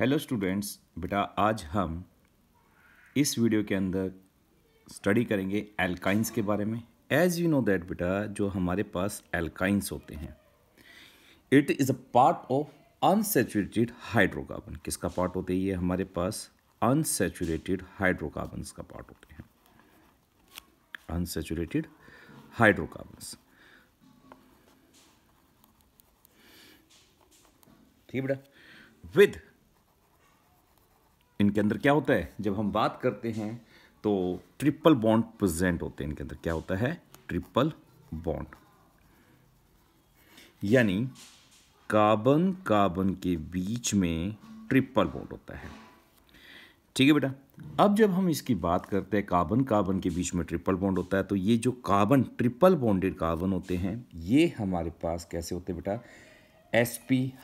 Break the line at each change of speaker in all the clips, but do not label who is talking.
hello students बेटा आज हम इस वीडियो के अंदर स्टडी करेंगे एल्काइंस के बारे में एज यू नो दैट बेटा जो हमारे पास एल्काइंस होते हैं it is a part of unsaturated hydrocarbon किसका पार्ट होते हैं ये हमारे पास अनसेचुरेटेड हाइड्रोकार्बन का पार्ट होते हैं अनसेचुरेटेड हाइड्रोकार्बन्स ठीक बेटा विद इनके अंदर क्या होता है जब हम बात करते हैं तो ट्रिपल बॉन्ड प्रेजेंट होते हैं इनके अंदर क्या होता है ट्रिपल बॉन्ड यानी कार्बन कार्बन के बीच में ट्रिपल बॉन्ड होता है ठीक है बेटा अब जब हम इसकी बात करते हैं कार्बन कार्बन के बीच में ट्रिपल बॉन्ड होता है तो ये जो कार्बन ट्रिपल बॉन्डेड कार्बन होते हैं ये हमारे पास कैसे होते हैं बेटा एस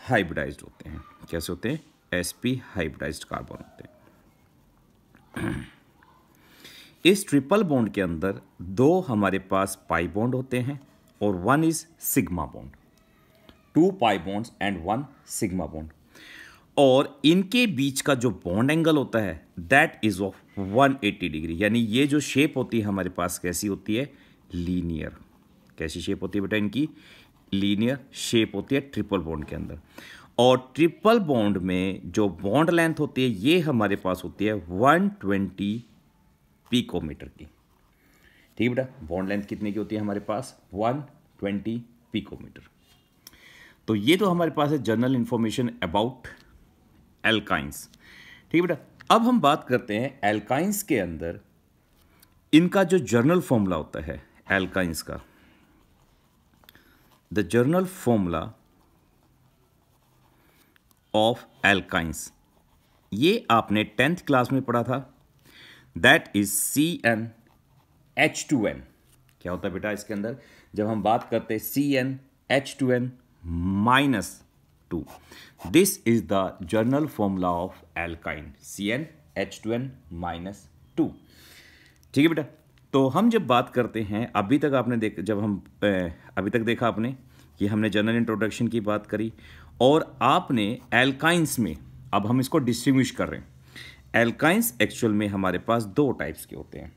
हाइब्रिडाइज्ड होते हैं कैसे होते हैं एस पी हाइब्रिडाइज्ड कार्बन होते हैं इस ट्रिपल बॉन्ड के अंदर दो हमारे पास पाई बॉन्ड होते हैं और one is sigma bond two pi bonds and one sigma bond और इनके बीच का जो बॉन्ड एंगल होता है दैट इज ऑफ 180 डिग्री यानी ये जो शेप होती है हमारे पास कैसी होती है लीनियर कैसी शेप होती है बेटा इनकी लीनियर शेप होती है ट्रिपल बॉन्ड के अंदर और ट्रिपल बॉन्ड में जो बॉन्ड लेंथ होती है ये हमारे पास होती है 120 पीकोमीटर की ठीक है बेटा बॉन्ड लेंथ कितने की होती है हमारे पास 120 पीकोमीटर तो ये तो हमारे पास है जनरल इंफॉर्मेशन अबाउट एल्काइंस ठीक बेटा अब हम बात करते हैं एल्काइंस के अंदर इनका जो जर्नल फॉर्मूला होता है एल्काइंस का the general formula of alkynes ये आपने टेंथ क्लास में पढ़ा था that is C N H two N क्या होता है बेटा इसके अंदर जब हम बात करते हैं C N H two N minus two this is the general formula of alkyne C N H two N minus two ठीक है बेटा तो हम जब बात करते हैं अभी तक आपने देख जब हम अभी तक देखा आपने कि हमने जर्नल इंट्रोडक्शन की बात करी और आपने एल्काइंस में अब हम इसको डिस्टिंग्विश कर रहे हैं एल्काइंस एक्चुअल में हमारे पास दो टाइप्स के होते हैं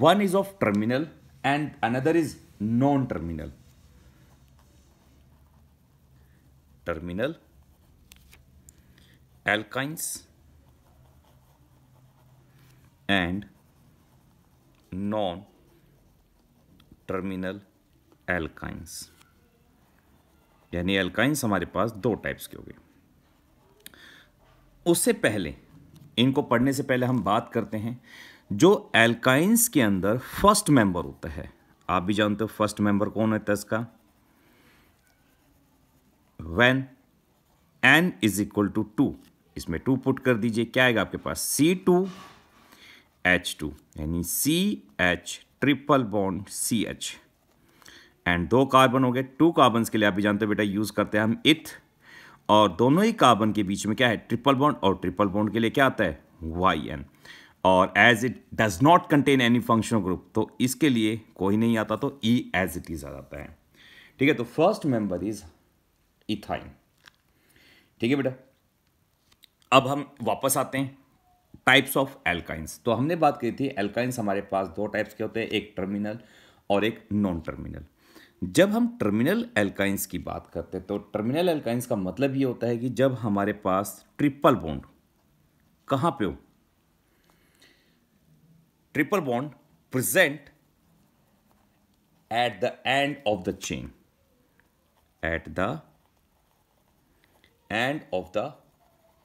one is of terminal and another is non terminal terminal alkynes and non terminal alkynes यानी एल्काइंस हमारे पास दो टाइप्स के हो गए उससे पहले इनको पढ़ने से पहले हम बात करते हैं जो एल्काइंस के अंदर फर्स्ट मेंबर होता है आप भी जानते हो फर्स्ट मेंबर कौन है तस का when N is equal to two इसमें टू पुट कर दीजिए क्या आएगा आपके पास सी टू एच टू यानी C H triple bond C H and दो कार्बन हो गए टू कार्बन के लिए आप भी जानते हो बेटा यूज़ करते हैं हम इथ और दोनों ही कार्बन के बीच में क्या है ट्रिपल बॉन्ड और ट्रिपल बॉन्ड के लिए क्या आता है वाई एन और as it does not contain any functional group तो इसके लिए कोई नहीं आता तो ई एज इट इज आ जाता है ठीक है तो फर्स्ट मेंबर इज इथाइन ठीक है बेटा अब हम वापस आते हैं टाइप्स ऑफ एल्काइंस तो हमने बात की थी एल्काइंस हमारे पास दो टाइप्स के होते हैं एक टर्मिनल और एक नॉन टर्मिनल जब हम टर्मिनल एल्काइंस की बात करते हैं तो टर्मिनल एल्काइंस का मतलब ये होता है कि जब हमारे पास ट्रिपल बॉन्ड कहाँ पे हो triple bond present at the end of the chain at the end of the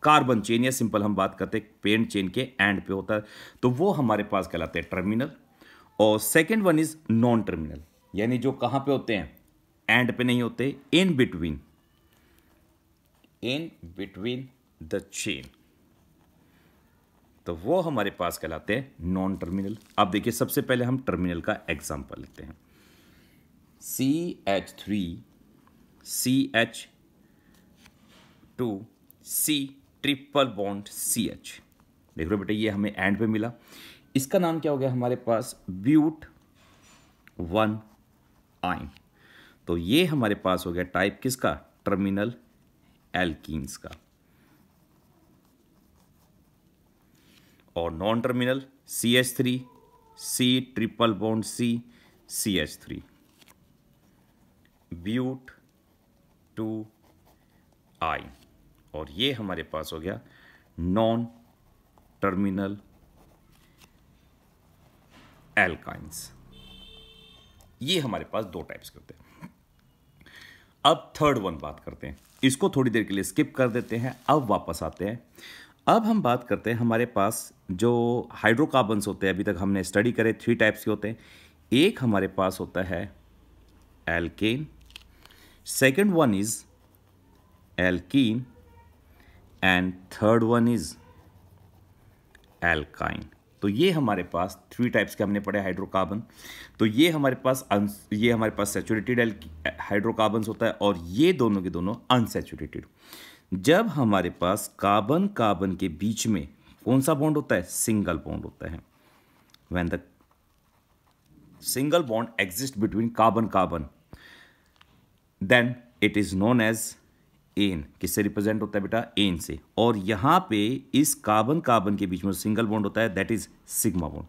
carbon chain या सिंपल हम बात करते हैं पेन चेन के एंड पे होता है तो वो हमारे पास कहलाते हैं टर्मिनल और second one is non terminal यानी जो कहाँ पे होते हैं एंड पे नहीं होते in between in between the chain तो वो हमारे पास कहलाते हैं नॉन टर्मिनल अब देखिए सबसे पहले हम टर्मिनल का एग्जाम्पल लेते हैं C H three C H two C triple bond C H देख रहे बेटा ये हमें एंड पे मिला इसका नाम क्या हो गया हमारे पास ब्यूट वन आइन तो ये हमारे पास हो गया टाइप किसका टर्मिनल एल्कीन्स का और non terminal C H three C triple bond C C H three but two yne और ये हमारे पास हो गया नॉन टर्मिनल एल्काइंस ये हमारे पास दो टाइप्स के होते हैं अब थर्ड वन बात करते हैं इसको थोड़ी देर के लिए स्किप कर देते हैं अब वापस आते हैं अब हम बात करते हैं हमारे पास जो हाइड्रोकार्बन्स होते हैं अभी तक हमने स्टडी करे थ्री टाइप्स के होते हैं एक हमारे पास होता है alkane second one is alkene and third one is alkyne तो ये हमारे पास थ्री टाइप्स के हमने पढ़े हाइड्रोकार्बन तो ये हमारे पास ये हमारे पास सेचुरेटेड हाइड्रोकार्बन होता है और ये दोनों के दोनों अनसेचुरेटेड जब हमारे पास कार्बन कार्बन के बीच में कौन सा बॉन्ड होता है सिंगल बॉन्ड होता है when the single bond exist between carbon carbon then it is known as an किससे रिप्रेजेंट होता है बेटा एन से और यहाँ पे इस कार्बन कार्बन के बीच में सिंगल बॉन्ड होता है दैट इज सिग्मा बॉन्ड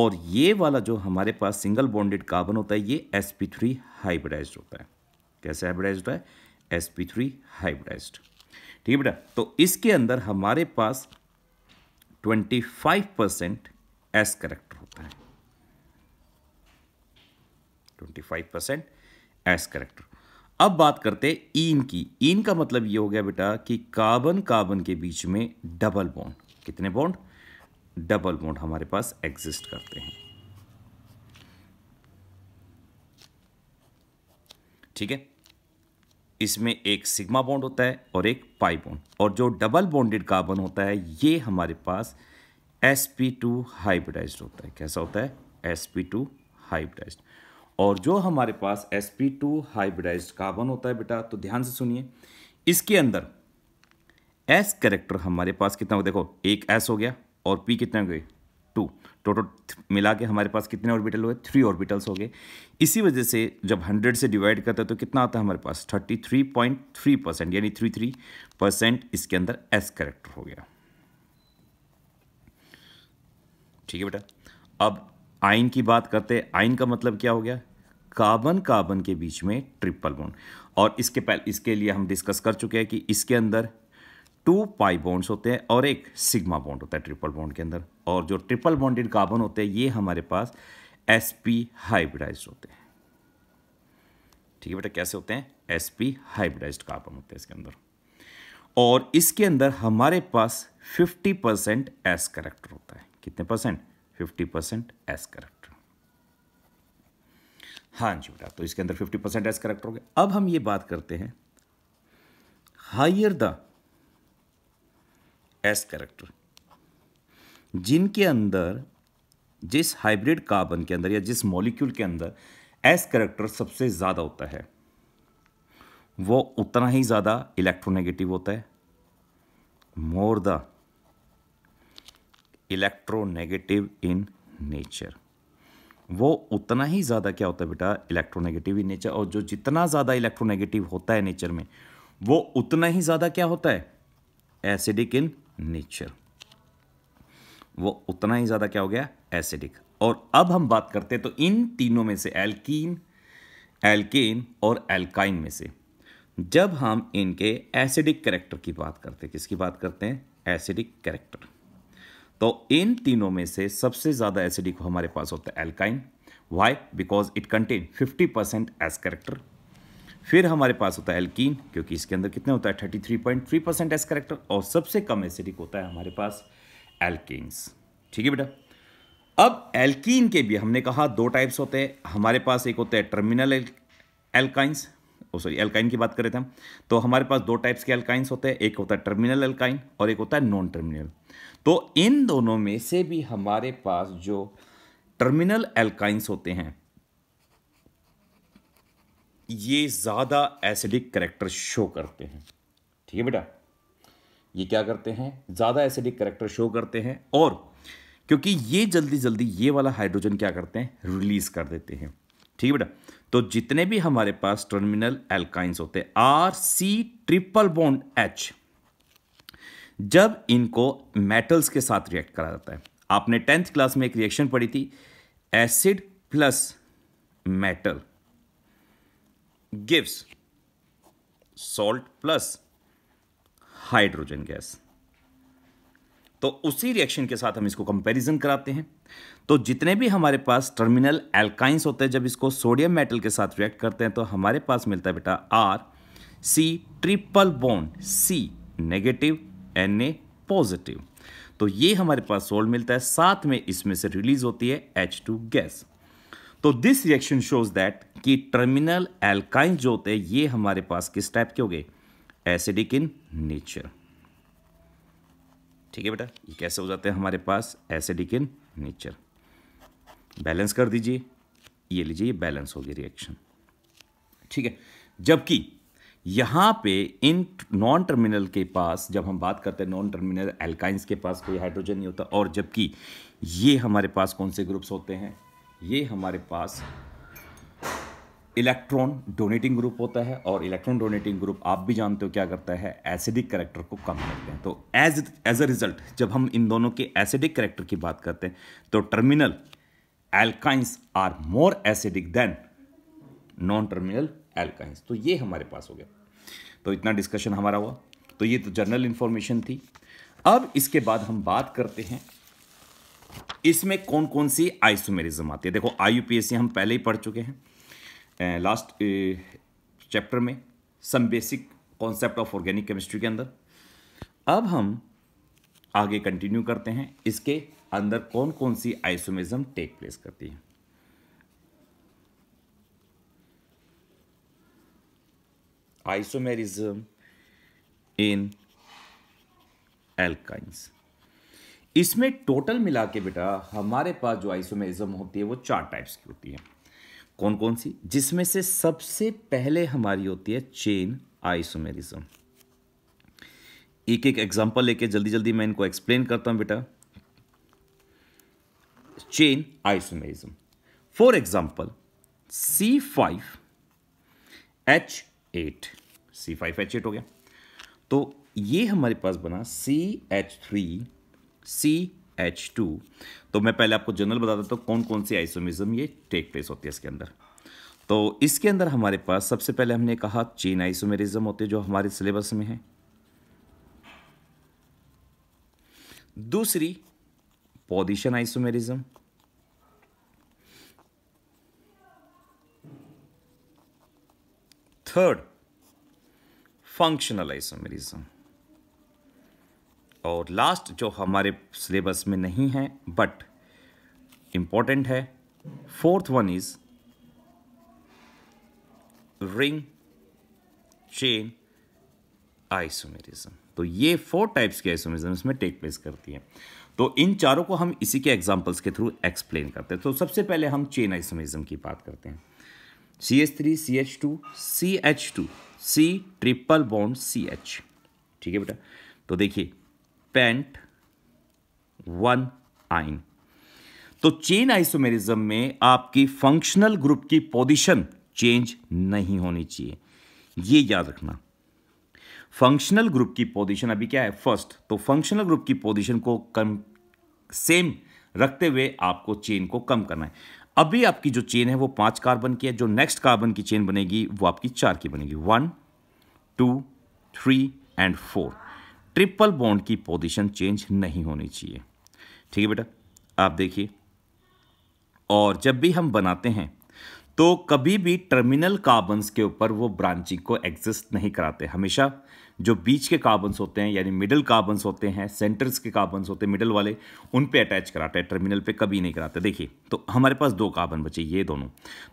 और ये वाला जो हमारे पास सिंगल बॉन्डेड कार्बन होता है ये एस पी थ्री हाइब्रिडाइज होता है कैसे हाइब्रिडाइज होता है एस पी थ्री हाइब्रिडाइज ठीक है बेटा तो इसके अंदर हमारे पास twenty five percent S character होता है twenty five percent S character अब बात करते ईन की ईन का मतलब ये हो गया बेटा कि कार्बन कार्बन के बीच में डबल बॉन्ड कितने बॉन्ड डबल बॉन्ड हमारे पास एग्जिस्ट करते हैं ठीक है इसमें एक सिग्मा बॉन्ड होता है और एक पाई बॉन्ड और जो डबल बॉन्डेड कार्बन होता है ये हमारे पास sp2 हाइब्रिडाइज्ड होता है कैसा होता है sp2 हाइब्रिडाइज्ड और जो हमारे पास S P two hybridize carbon होता है बेटा तो ध्यान से सुनिए इसके अंदर एस करेक्टर हमारे पास कितना हो देखो एक एस हो गया और पी कितने हो गए टू टोटल मिला के हमारे पास कितने ऑर्बिटल हुए थ्री ऑर्बिटल्स हो गए इसी वजह से जब हंड्रेड से डिवाइड करते हैं तो कितना आता है हमारे पास thirty three point three percent यानी थ्री थ्री परसेंट इसके अंदर एस करेक्टर हो गया ठीक है बेटा अब आइन की बात करते आइन का मतलब क्या हो गया कार्बन कार्बन के बीच में ट्रिपल बॉन्ड और इसके पहले इसके लिए हम डिस्कस कर चुके हैं कि इसके अंदर टू पाई बॉन्ड्स होते हैं और एक सिग्मा बॉन्ड होता है ट्रिपल बॉन्ड के अंदर और जो ट्रिपल बॉन्डेड कार्बन होते हैं ये हमारे पास एस पी हाइब्रिडाइज होते हैं ठीक है बेटा कैसे होते हैं एस पी हाइब्रिडाइज कार्बन होते हैं इसके अंदर और इसके अंदर हमारे पास 50 परसेंट एस करेक्टर होता है कितने percent fifty percent S character हाँ जी बेटा तो इसके अंदर फिफ्टी परसेंट एस करेक्टर हो गया अब हम ये बात करते हैं हायर द एस करेक्टर जिनके अंदर जिस हाइब्रिड कार्बन के अंदर या जिस मॉलिक्यूल के अंदर एस करेक्टर सबसे ज़्यादा होता है वो उतना ही ज़्यादा इलेक्ट्रोनेगेटिव होता है more the electronegative in nature वो उतना ही ज़्यादा क्या होता है बेटा इलेक्ट्रोनेगेटिव इन नेचर और जो जितना ज़्यादा इलेक्ट्रोनेगेटिव होता है नेचर में वो उतना ही ज़्यादा क्या होता है एसिडिक इन नेचर वो उतना ही ज़्यादा क्या हो गया एसिडिक और अब हम बात करते हैं तो इन तीनों में से एल्कीन एल्केन और एल्काइन में से जब हम इनके एसिडिक करेक्टर की बात करते हैं किसकी बात करते हैं एसिडिक करेक्टर तो इन तीनों में से सबसे ज़्यादा एसिडिक हमारे पास होता है alkyne why because it contain 50 percent S character फिर हमारे पास होता है एल्कीन क्योंकि इसके अंदर कितने होता है 33.3 परसेंट एस करेक्टर और सबसे कम एसिडिक होता है हमारे पास एल्किस ठीक है बेटा अब एल्कीन के भी हमने कहा दो टाइप्स होते हैं हमारे पास एक होता है terminal alkynes O sorry alkyne की बात करें थे हम तो हमारे पास दो टाइप्स के एल्काइंस होते हैं एक होता है टर्मिनल एल्काइन और एक होता है नॉन टर्मिनल तो इन दोनों में से भी हमारे पास जो टर्मिनल एल्काइंस होते हैं ये ज़्यादा एसिडिक करेक्टर शो करते हैं ठीक है बेटा ये क्या करते हैं ज़्यादा एसिडिक करेक्टर शो करते हैं और क्योंकि ये जल्दी जल्दी ये वाला हाइड्रोजन क्या करते हैं रिलीज़ कर देते हैं ठीक है बेटा तो जितने भी हमारे पास टर्मिनल एल्काइंस होते हैं R C triple bond H जब इनको मेटल्स के साथ रिएक्ट करा जाता है आपने टेंथ क्लास में एक रिएक्शन पढ़ी थी acid plus metal gives salt plus hydrogen gas तो उसी रिएक्शन के साथ हम इसको कंपैरिजन कराते हैं तो जितने भी हमारे पास टर्मिनल एल्काइंस होते हैं जब इसको सोडियम मेटल के साथ रिएक्ट करते हैं तो हमारे पास मिलता है बेटा R C triple bond C negative N A positive तो ये हमारे पास सोल्ट मिलता है साथ में इसमें से रिलीज होती है एच टू गैस तो दिस रिएक्शन शोज दैट कि टर्मिनल एल्काइन जो होते हैं ये हमारे पास किस टाइप के हो गए एसिडिक इन नेचर ठीक है बेटा ये कैसे हो जाते हैं हमारे पास एसिडिक इन नेचर बैलेंस कर दीजिए ये लीजिए ये बैलेंस होगी रिएक्शन ठीक है जबकि यहाँ पे इन नॉन टर्मिनल के पास जब हम बात करते हैं नॉन टर्मिनल एल्काइंस के पास कोई हाइड्रोजन नहीं होता और जबकि ये हमारे पास कौन से ग्रुप्स होते हैं ये हमारे पास इलेक्ट्रॉन डोनेटिंग ग्रुप होता है और इलेक्ट्रॉन डोनेटिंग ग्रुप आप भी जानते हो क्या करता है एसिडिक करेक्टर को कम करते हैं तो एज एज अ रिजल्ट जब हम इन दोनों के एसिडिक करेक्टर की बात करते हैं तो terminal alkynes are more acidic than non terminal alkynes तो ये हमारे पास हो गया तो इतना डिस्कशन हमारा हुआ तो ये तो जनरल इन्फॉर्मेशन थी अब इसके बाद हम बात करते हैं इसमें कौन कौन सी आइसोमेरिज्म आती है देखो आई हम पहले ही पढ़ चुके हैं लास्ट चैप्टर में some basic concept of organic chemistry के अंदर अब हम आगे कंटिन्यू करते हैं इसके अंदर कौन कौन सी आइसोमेरिज्म टेक प्लेस करती है isomerism इन एल्काइंस इसमें टोटल मिला के बेटा हमारे पास जो आइसोमेरिज्म होती है वो चार टाइप्स की होती है कौन कौन सी जिसमें से सबसे पहले हमारी होती है चेन आइसोमेरिज्म एक एक एग्जांपल लेके जल्दी जल्दी मैं इनको एक्सप्लेन करता हूं बेटा chain isomerism for example C five H eight C five H eight हो गया तो ये हमारे पास बना C H three C H two तो मैं पहले आपको जनरल बता देता हूँ कौन कौन सी आइसोमिज्म ये टेक प्लेस होती है इसके अंदर तो इसके अंदर हमारे पास सबसे पहले हमने कहा चेन आइसोमेरिज्म होते हैं जो हमारे सिलेबस में है दूसरी position isomerism third functional isomerism और लास्ट जो हमारे सिलेबस में नहीं है बट इंपॉर्टेंट है fourth one is ring chain isomerism तो ये फोर टाइप्स के आइसोमेरिज्म इसमें टेक प्लेस करती है तो इन चारों को हम इसी के एग्जांपल्स के थ्रू एक्सप्लेन करते हैं तो सबसे पहले हम चेन आइसोमेरिज्म की बात करते हैं C H three C H two C H two C triple bond C H ठीक है बेटा तो देखिए पेंट वन आइन तो चेन आइसोमेरिज्म में आपकी फंक्शनल ग्रुप की पोजीशन चेंज नहीं होनी चाहिए ये याद रखना फंक्शनल ग्रुप की पोजीशन अभी क्या है फर्स्ट तो फंक्शनल ग्रुप की पोजीशन को कम सेम रखते हुए आपको चेन को कम करना है अभी आपकी जो चेन है वो पांच कार्बन की है जो नेक्स्ट कार्बन की चेन बनेगी वो आपकी चार की बनेगी one two three and four triple bond की पोजीशन चेंज नहीं होनी चाहिए ठीक है बेटा आप देखिए और जब भी हम बनाते हैं तो कभी भी टर्मिनल कार्बन्स के ऊपर वो ब्रांचिंग को एग्जिस्ट नहीं कराते हमेशा जो बीच के कार्बन्स होते हैं यानी मिडिल कार्बन्स होते हैं सेंटर्स के कार्बन्स होते हैं मिडल वाले उन पे अटैच कराते हैं टर्मिनल पे कभी नहीं कराते देखिए तो हमारे पास दो कार्बन बचे ये दोनों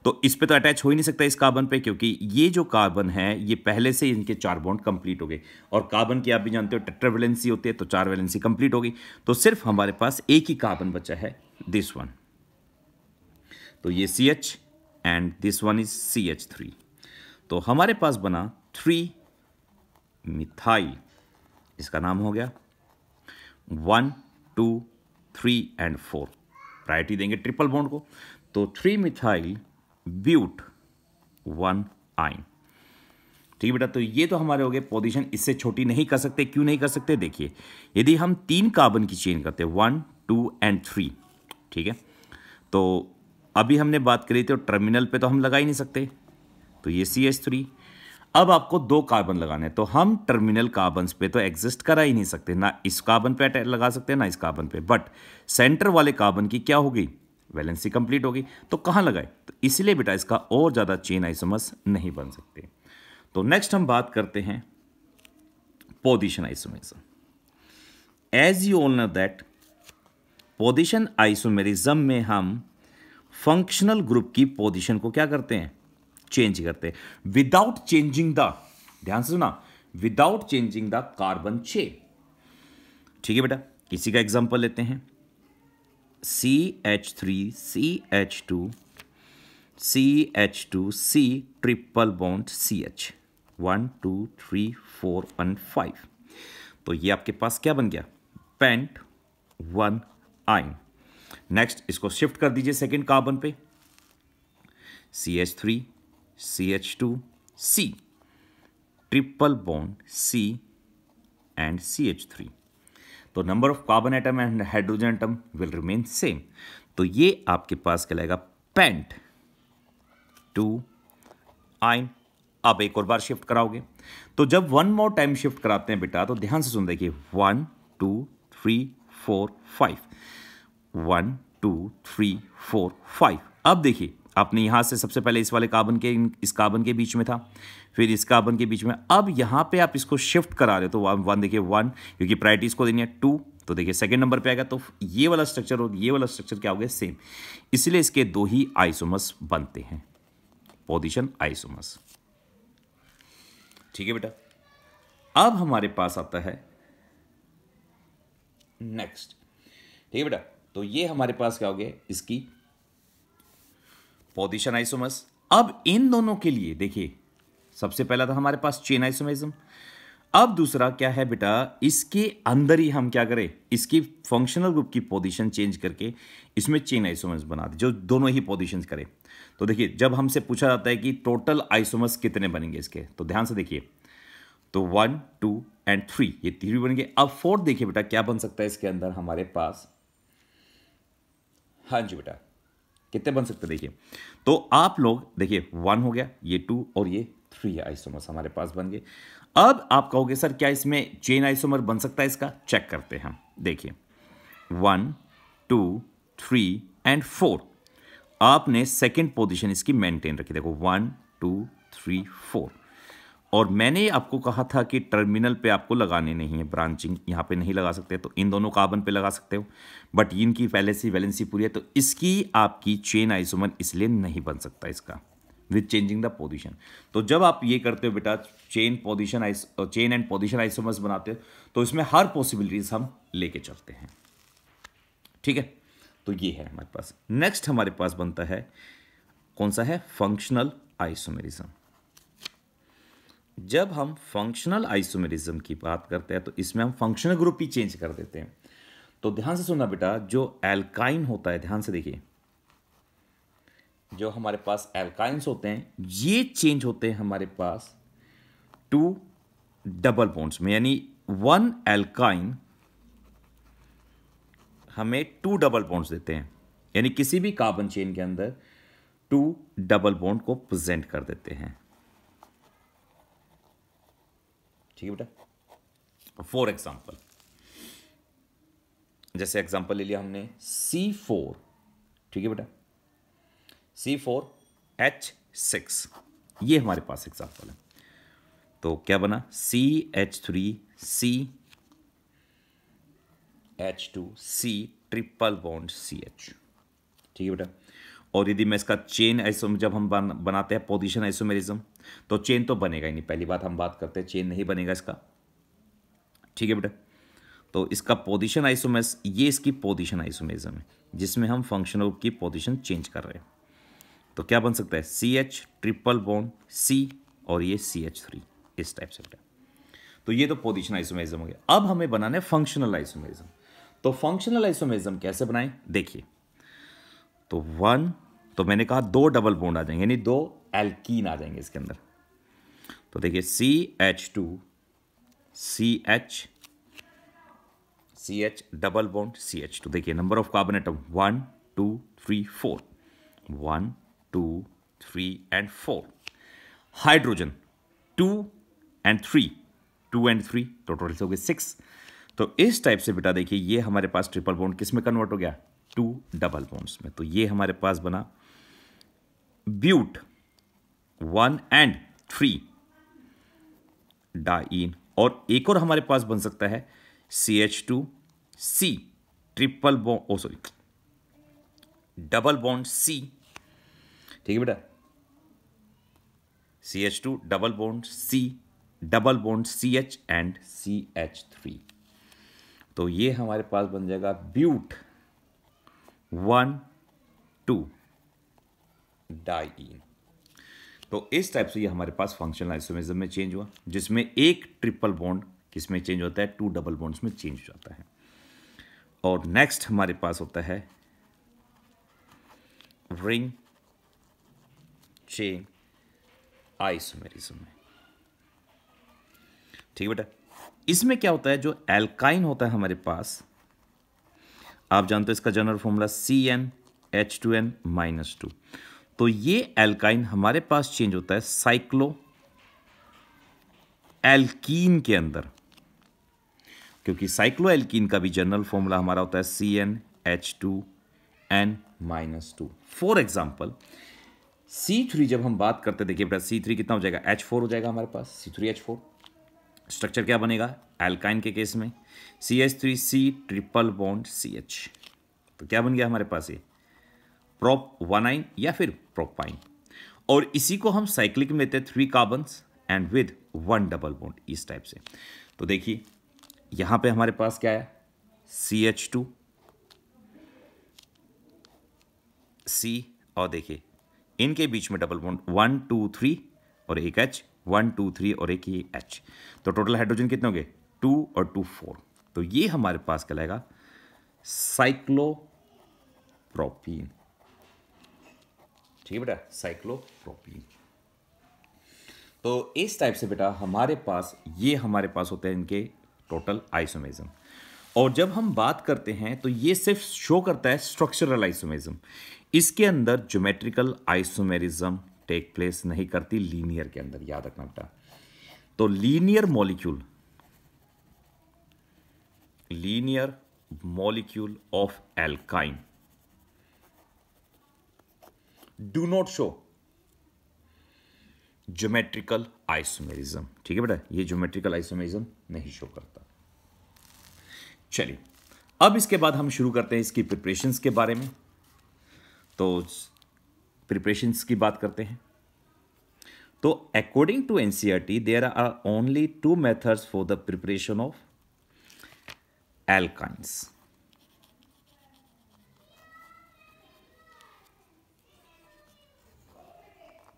तो इस पर तो अटैच हो ही नहीं सकता इस कार्बन पे क्योंकि ये जो कार्बन है ये पहले से इनके चार बॉन्ड कंप्लीट हो गए और कार्बन की आप भी जानते हो टेट्रा वैलेंसी होती है तो चार वैलेंसी कंप्लीट हो गई तो सिर्फ हमारे पास एक ही कार्बन बचा है दिस वन तो ये C H and this one is C H three तो हमारे पास बना थ्री मिथाइल इसका नाम हो गया one two three and four priority देंगे ट्रिपल बॉन्ड को तो थ्री मिथाइल ब्यूट वन आइन ठीक है बेटा तो ये तो हमारे हो गए पोजीशन इससे छोटी नहीं कर सकते क्यों नहीं कर सकते देखिए यदि हम तीन कार्बन की चेन करते वन टू एंड थ्री ठीक है तो अभी हमने बात करी तो टर्मिनल पे तो हम लगा ही नहीं सकते तो ये सी एच थ्री अब आपको दो कार्बन लगाने हैं तो हम टर्मिनल कार्बन पे तो एग्जिस्ट करा ही नहीं सकते ना इस कार्बन पे अटैक लगा सकते हैं ना इस कार्बन पे बट सेंटर वाले कार्बन की क्या होगी वैलेंसी कंप्लीट होगी तो कहाँ लगाए तो इसलिए बेटा इसका और ज़्यादा चेन आइसोमस नहीं बन सकते तो नेक्स्ट हम बात करते हैं position isomerism as you all know that position isomerism में हम फंक्शनल ग्रुप की पोजिशन को क्या करते हैं चेंज करते विदाउट चेंजिंग द ध्यान से सुना विदाउट चेंजिंग द कार्बन छे ठीक है बेटा इसी का एग्जाम्पल लेते हैं C H three C H two C H two C triple bond C H one two three four one five तो ये आपके पास क्या बन गया पेंट वन आइन नेक्स्ट इसको शिफ्ट कर दीजिए सेकेंड कार्बन पे C H three C H two C triple bond C and C H three तो number of carbon atom and hydrogen atom will remain same तो ये आपके पास कहलाएगा pent two yne आप एक और बार शिफ्ट कराओगे तो जब वन मोर टाइम शिफ्ट कराते हैं बेटा तो ध्यान से सुन देखिए one two three four five one two three four five अब देखिए आपने यहाँ से सबसे पहले इस वाले कार्बन के इस कार्बन के बीच में था फिर इस कार्बन के बीच में अब यहाँ पे आप इसको शिफ्ट करा रहे हो तो वन देखिए वन क्योंकि प्रायरिटी इसको देनी है टू तो देखिए सेकंड नंबर पे आएगा तो ये वाला स्ट्रक्चर और ये वाला स्ट्रक्चर क्या हो गया सेम इसलिए इसके दो ही आइसोमस बनते हैं पोजिशन आइसोमस ठीक है बेटा अब हमारे पास आता है नेक्स्ट ठीक है बेटा तो ये हमारे पास क्या हो गया इसकी पोजिशन आइसोमस अब इन दोनों के लिए देखिए सबसे पहला था हमारे पास चेन आइसोमेजम अब दूसरा क्या है बेटा इसके अंदर ही हम क्या करें इसकी फंक्शनल ग्रुप की पोजीशन चेंज करके इसमें चेन आइसोमस बना दे जो दोनों ही पोजीशन करें तो देखिए जब हमसे पूछा जाता है कि टोटल आइसोमस कितने बनेंगे इसके तो ध्यान से देखिए तो वन टू एंड थ्री ये थ्री बनेंगे अब फोर्थ देखिए बेटा क्या बन सकता है इसके अंदर हमारे पास हाँ जी बेटा कितने बन सकते देखिए तो आप लोग देखिए वन हो गया ये टू और ये थ्री आइसोमर्स हमारे पास बन गए अब आप कहोगे सर क्या इसमें चेन आइसोमर बन सकता है इसका चेक करते हैं देखिए one two three and four आपने सेकेंड पोजिशन इसकी मेंटेन रखी देखो वन टू थ्री फोर और मैंने आपको कहा था कि टर्मिनल पे आपको लगाने नहीं है ब्रांचिंग यहाँ पे नहीं लगा सकते तो इन दोनों कार्बन पे लगा सकते हो बट इनकी वैलेंसी वैलेंसी पूरी है तो इसकी आपकी चेन आइसोमर इसलिए नहीं बन सकता इसका विथ चेंजिंग द पोजिशन तो जब आप ये करते हो बेटा chain position ice chain and position isomers बनाते हो तो इसमें हर पॉसिबिलिटीज हम लेके चलते हैं ठीक है तो ये है हमारे पास नेक्स्ट हमारे पास बनता है कौन सा है फंक्शनल आइसोमेरिज्म जब हम फंक्शनल आइसोमेरिज्म की बात करते हैं तो इसमें हम फंक्शनल ग्रुप ही चेंज कर देते हैं तो ध्यान से सुनना बेटा जो एल्काइन होता है ध्यान से देखिए जो हमारे पास एल्काइंस होते हैं ये चेंज होते हैं हमारे पास टू डबल बॉन्ड्स में यानी वन एल्काइन हमें टू डबल बॉन्ड्स देते हैं यानी किसी भी कार्बन चेन के अंदर टू डबल बॉन्ड को प्रेजेंट कर देते हैं ठीक है बेटा फॉर एग्जाम्पल जैसे एग्जाम्पल ले लिया हमने सी फोर ठीक है बेटा सी फोर एच सिक्स ये हमारे पास एग्जाम्पल है तो क्या बना C H three C H two C triple bond C H ठीक है बेटा और यदि मैं इसका चेन ऐसो जब हम बन, बनाते हैं पोजिशन आइसोमेरिज्म तो चेन तो बनेगा ही नहीं पहली बात हम बात करते हैं चेन नहीं बनेगा इसका ठीक है बेटा तो इसका पोजिशन आइसोमेस ये इसकी पोजिशन आइसोमेजम है जिसमें हम फंक्शन ग्रुप की पोजिशन चेंज कर रहे हैं तो क्या बन सकता है C H triple bond C और ये सी एच थ्री इस टाइप से बेटा तो ये तो पोजिशन आइसोमेजम हो गया अब हमें बनाने फंक्शनल आइसोमेजम तो फंक्शनल आइसोमेजम कैसे बनाए देखिए तो वन तो मैंने कहा दो डबल बोंड आ जाएंगे यानी दो एल्कीन आ जाएंगे इसके अंदर तो देखिए C H two C H C H double bond C H two देखिए number of carbon atom one two three four one two three and four hydrogen two and three two and three total से हो गए six तो इस type से बेटा देखिए ये हमारे पास ट्रिपल बोंड किस में कन्वर्ट हो गया टू डबल बोंड्स में तो ये हमारे पास बना bute one and three diene और एक और हमारे पास बन सकता है C H two C triple bond oh sorry double bond C ठीक है बेटा C H two double bond C double bond C H and C H three तो ये हमारे पास बन जाएगा ब्यूट वन टू डाइन तो इस टाइप से ये हमारे पास फंक्शनल आइसोमेजम में चेंज हुआ जिसमें एक ट्रिपल बॉन्ड किसमें चेंज होता है टू डबल बॉन्ड्स में चेंज हो जाता है और नेक्स्ट हमारे पास होता है रिंग चेन आइसोमेरिज्म में ठीक है बेटा इसमें क्या होता है जो एल्काइन होता है हमारे पास आप जानते हो इसका general formula C N H two N minus two तो ये एल्काइन हमारे पास चेंज होता है साइक्लो एल्कीन के अंदर क्योंकि साइक्लो एल्कीन का भी जनरल फॉर्मूला हमारा होता है C N H two N minus two for example C three जब हम बात करते देखिए बेटा सी थ्री कितना हो जाएगा एच फोर हो जाएगा हमारे पास C three H four structure क्या बनेगा एल्काइन के केस में C H three C triple bond C H तो क्या बन गया हमारे पास ये प्रोप वन आइन या फिर प्रोपाइन और इसी को हम साइक्लिक में लेते हैं three carbon and with one double bond इस टाइप से तो देखिए यहां पे हमारे पास क्या है सी एच टू सी और देखिए इनके बीच में double bond one two three और एक एच वन टू थ्री और एक ही एच तो टोटल हाइड्रोजन कितने हो गए टू और टू फोर तो ये हमारे पास कहलाएगा साइक्लोप्रोपीन देखिए बेटा साइक्लोप्रोपीन तो इस टाइप से बेटा हमारे पास ये हमारे पास होते हैं इनके टोटल आइसोमेज़म और जब हम बात करते हैं तो ये सिर्फ शो करता है स्ट्रक्चरल आइसोमेज़म इसके अंदर ज्योमेट्रिकल आइसोमेरिज्म टेक प्लेस नहीं करती लीनियर के अंदर याद रखना बेटा तो linear molecule linear molecule of alkyne do not show geometrical isomerism ठीक है बेटा ये ज्योमेट्रिकल आइसोमेरिज्म नहीं शो करता चलिए अब इसके बाद हम शुरू करते हैं इसकी प्रिपरेशंस के बारे में तो प्रिपरेशंस की बात करते हैं तो according to NCERT there are only two methods for the preparation of alkynes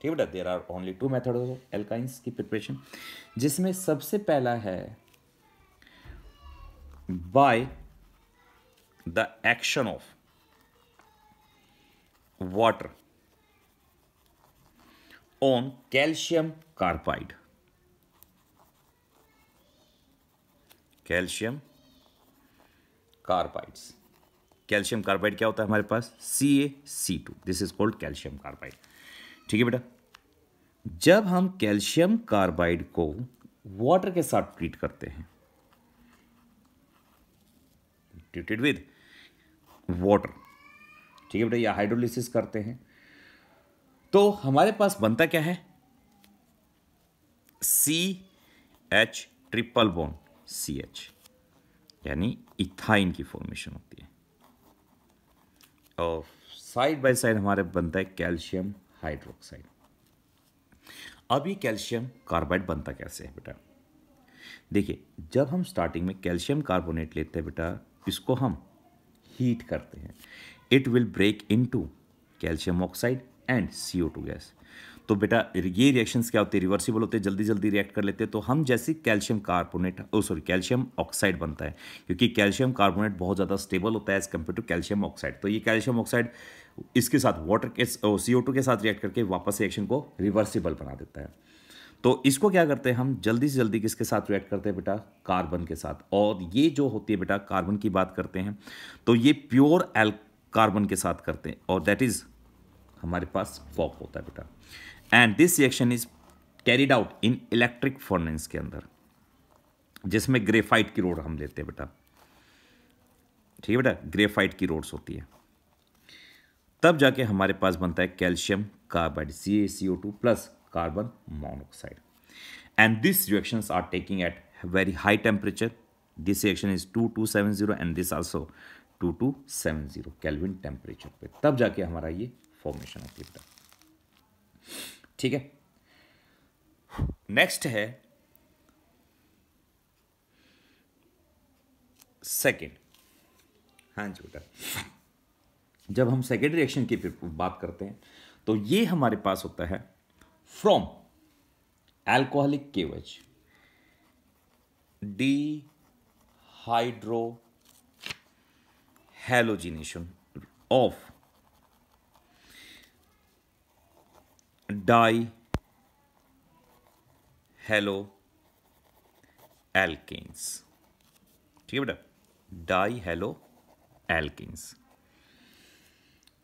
ठीक बेटा there are only two method of alkynes की प्रिपरेशन जिसमें सबसे पहला है by the action of water on calcium carbide calcium carbides calcium carbide क्या होता है हमारे पास C A C two this is called calcium carbide ठीक है बेटा जब हम कैल्शियम कार्बाइड को वाटर के साथ ट्रीट करते हैं ट्रीटेड विद वाटर ठीक है बेटा या हाइड्रोलिसिस करते हैं तो हमारे पास बनता क्या है C H triple bond C H यानी इथाइन की फॉर्मेशन होती है और साइड बाय साइड हमारे बनता है कैल्शियम हाइड्रोक्साइड अब ये कैल्शियम कार्बाइड बनता कैसे है बेटा देखिए जब हम स्टार्टिंग में कैल्शियम कार्बोनेट लेते हैं बेटा इसको हम हीट करते हैं it will break into calcium oxide and C O two gas तो बेटा ये रिएक्शंस क्या होते हैं रिवर्सिबल होते हैं जल्दी जल्दी रिएक्ट कर लेते हैं तो हम जैसे calcium carbonate oh sorry calcium oxide बनता है क्योंकि कैल्शियम कार्बोनेट बहुत ज़्यादा स्टेबल होता है as compare to calcium oxide तो ये कैल्शियम ऑक्साइड इसके साथ वाटर के सी के साथ रिएक्ट करके वापस रिएक्शन को रिवर्सिबल बना देता है तो इसको क्या करते हैं हम जल्दी से जल्दी किसके साथ रिएक्ट करते हैं बेटा कार्बन के साथ और ये जो होती है बेटा कार्बन की बात करते हैं तो ये प्योर एल कार्बन के साथ करते हैं और दैट इज़ हमारे पास फॉक होता है बेटा and this reaction is carried out in electric furnace के अंदर जिसमें ग्रेफाइट की रोड हम लेते हैं बेटा ठीक है बेटा ग्रेफाइट की रोड्स होती है तब जाके हमारे पास बनता है calcium carbide C A C O two plus carbon monoxide and this reaction are taking at very high temperature this reaction is two two seven zero and this also two two seven zero kelvin temperature पे तब जाके हमारा ये formation of Lipton ठीक है next है second हाँ जी बेटा जब हम सेकेंडरी एक्शन की बात करते हैं तो ये हमारे पास होता है from alcoholic KOH dehydrohalogenation of dihaloalkanes ठीक है बेटा डाई हेलो एल्किस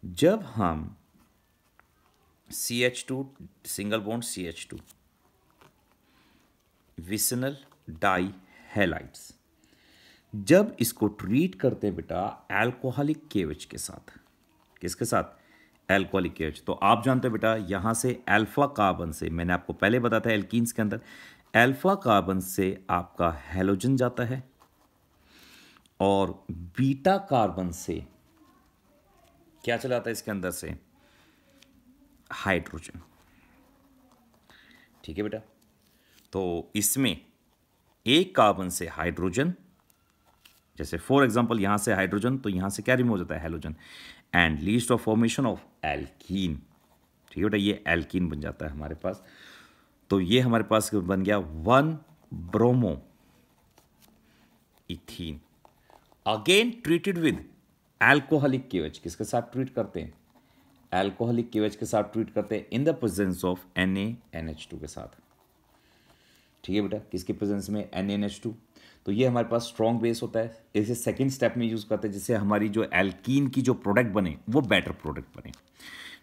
जब हम C H two single bond C H two vicinal dihalides जब इसको ट्रीट करते हैं बेटा एल्कोहलिक केवच के साथ किसके साथ एल्कोहलिक केवच तो आप जानते हो बेटा यहां से अल्फा कार्बन से मैंने आपको पहले बताया था एल्किन्स के अंदर अल्फा कार्बन से आपका हेलोजन जाता है और बीटा कार्बन से क्या चला आता है इसके अंदर से हाइड्रोजन ठीक है बेटा तो इसमें एक कार्बन से हाइड्रोजन जैसे फॉर एग्जांपल यहां से हाइड्रोजन तो यहां से क्या रिमूव हो जाता है हेलोजन एंड लीस्ट ऑफ फॉर्मेशन ऑफ एल्कीन ठीक है बेटा ये एल्कीन बन जाता है हमारे पास तो ये हमारे पास बन गया one bromo ethene again treated with alcoholic KOH किसके साथ ट्रीट करते हैं एल्कोहलिक केवेज के साथ ट्रीट करते हैं in the presence of N N H two के साथ ठीक है बेटा किसके प्रेजेंस में एन एन एच टू तो ये हमारे पास स्ट्रॉन्ग बेस होता है इसे सेकंड स्टेप में यूज़ करते हैं जिससे हमारी जो एल्कीन की जो प्रोडक्ट बने वो बेटर प्रोडक्ट बने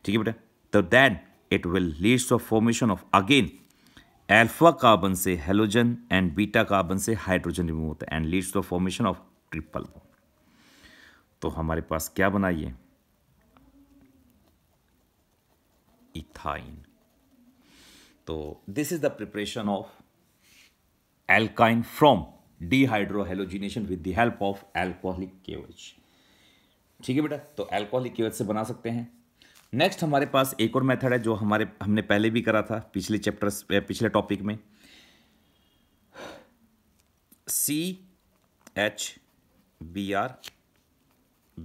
ठीक है बेटा तो then it will leads to formation of again alpha carbon से हेलोजन एंड बीटा कार्बन से हाइड्रोजन रिमूव होता है and leads to formation of triple bond तो हमारे पास क्या बनाइए इथाइन तो this is the preparation of alkyne from dehydrohalogenation with the help of alcoholic KOH ठीक है बेटा तो एल्कोहलिक केवच से बना सकते हैं नेक्स्ट हमारे पास एक और मेथड है जो हमारे हमने पहले भी करा था पिछले चैप्टर पिछले टॉपिक में C H B R